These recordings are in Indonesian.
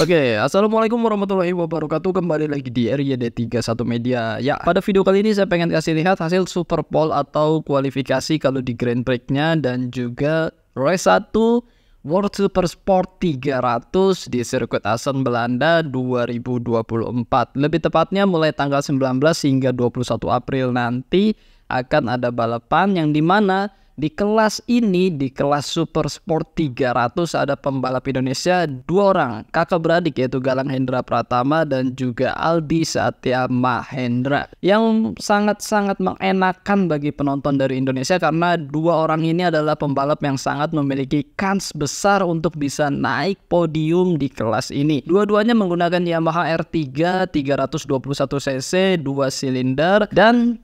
Oke, okay, assalamualaikum warahmatullahi wabarakatuh. Kembali lagi di area RYD31 Media. Ya, pada video kali ini saya pengen kasih lihat hasil Super Bowl atau kualifikasi kalau di Grand Prix-nya dan juga Race 1 World Super Sport 300 di sirkuit Assen Belanda 2024. Lebih tepatnya mulai tanggal 19 hingga 21 April nanti akan ada balapan yang dimana di kelas ini, di kelas Super Sport 300 ada pembalap Indonesia dua orang, kakak beradik yaitu Galang Hendra Pratama dan juga Aldi Satya Mahendra. Yang sangat-sangat mengenakan bagi penonton dari Indonesia karena dua orang ini adalah pembalap yang sangat memiliki kans besar untuk bisa naik podium di kelas ini. Dua-duanya menggunakan Yamaha R3 321 cc, dua silinder dan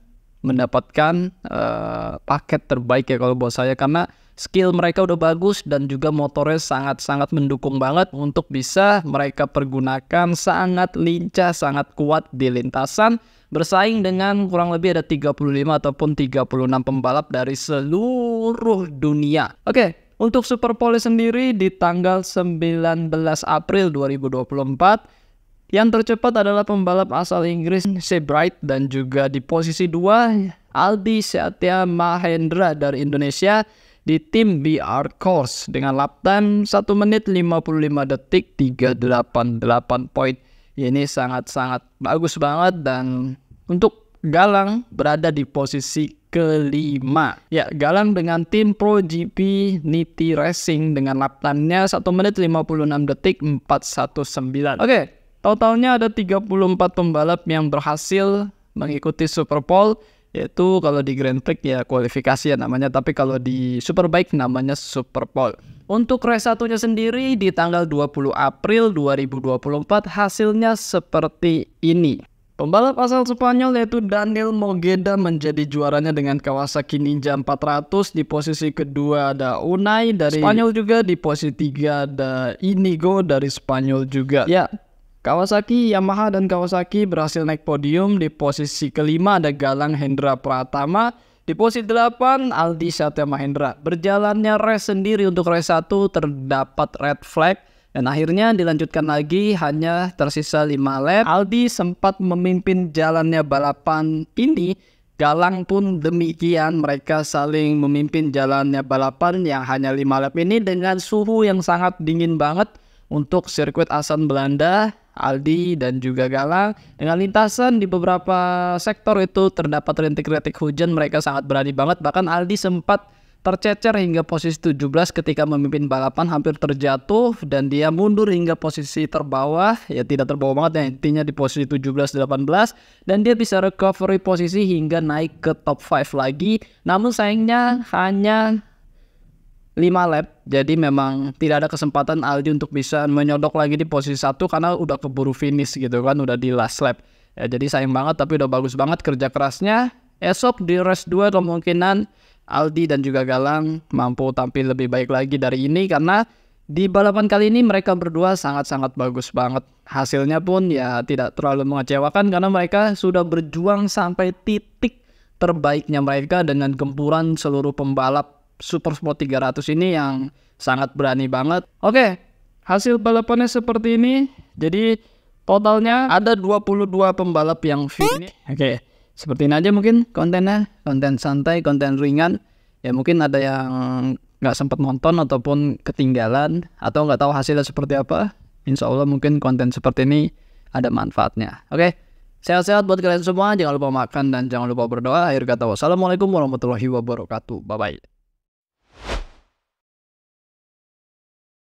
mendapatkan uh, paket terbaik ya kalau buat saya karena skill mereka udah bagus dan juga motornya sangat-sangat mendukung banget untuk bisa mereka pergunakan sangat lincah, sangat kuat di lintasan bersaing dengan kurang lebih ada 35 ataupun 36 pembalap dari seluruh dunia. Oke, okay, untuk Superpole sendiri di tanggal 19 April 2024 yang tercepat adalah pembalap asal Inggris Sebright dan juga di posisi 2 Aldi Satya Mahendra dari Indonesia di tim BR Course dengan lap time 1 menit 55 detik 388 poin. Ini sangat-sangat bagus banget dan untuk Galang berada di posisi kelima. Ya, Galang dengan tim Pro GP Niti Racing dengan lap time-nya 1 menit 56 detik 419. Oke, okay. Totalnya ada 34 pembalap yang berhasil mengikuti Super Bowl yaitu kalau di Grand Prix ya kualifikasi ya namanya tapi kalau di Superbike namanya Super Bowl. Untuk race satunya sendiri di tanggal 20 April 2024 hasilnya seperti ini. Pembalap asal Spanyol yaitu Daniel Mogeda menjadi juaranya dengan Kawasaki Ninja 400 di posisi kedua ada Unai dari Spanyol juga di posisi tiga ada Inigo dari Spanyol juga. Ya, Kawasaki, Yamaha, dan Kawasaki berhasil naik podium di posisi kelima ada Galang Hendra Pratama, di posisi delapan Aldi Satya Mahendra. Berjalannya race sendiri untuk race satu terdapat red flag dan akhirnya dilanjutkan lagi hanya tersisa 5 lap. Aldi sempat memimpin jalannya balapan ini Galang pun demikian mereka saling memimpin jalannya balapan yang hanya 5 lap ini dengan suhu yang sangat dingin banget untuk sirkuit Asan Belanda Aldi dan juga Galang. Dengan lintasan di beberapa sektor itu terdapat rintik-rintik hujan, mereka sangat berani banget. Bahkan Aldi sempat tercecer hingga posisi 17 ketika memimpin balapan hampir terjatuh dan dia mundur hingga posisi terbawah ya tidak terbawa banget ya intinya di posisi 17 18 dan dia bisa recovery posisi hingga naik ke top 5 lagi namun sayangnya hanya 5 lap jadi memang tidak ada kesempatan Aldi untuk bisa menyodok lagi di posisi satu karena udah keburu finish gitu kan udah di last lap ya, jadi sayang banget tapi udah bagus banget kerja kerasnya esok di race 2 kemungkinan Aldi dan juga Galang mampu tampil lebih baik lagi dari ini karena di balapan kali ini mereka berdua sangat-sangat bagus banget. Hasilnya pun ya tidak terlalu mengecewakan karena mereka sudah berjuang sampai titik terbaiknya mereka dengan gempuran seluruh pembalap Super Sport 300 ini yang sangat berani banget. Oke, hasil balapannya seperti ini. Jadi totalnya ada 22 pembalap yang finish. Oke, seperti ini aja mungkin kontennya, konten santai, konten ringan. Ya mungkin ada yang nggak sempat nonton ataupun ketinggalan atau nggak tahu hasilnya seperti apa. Insya Allah mungkin konten seperti ini ada manfaatnya. Oke, sehat-sehat buat kalian semua. Jangan lupa makan dan jangan lupa berdoa. Akhir kata wassalamualaikum warahmatullahi wabarakatuh. Bye-bye.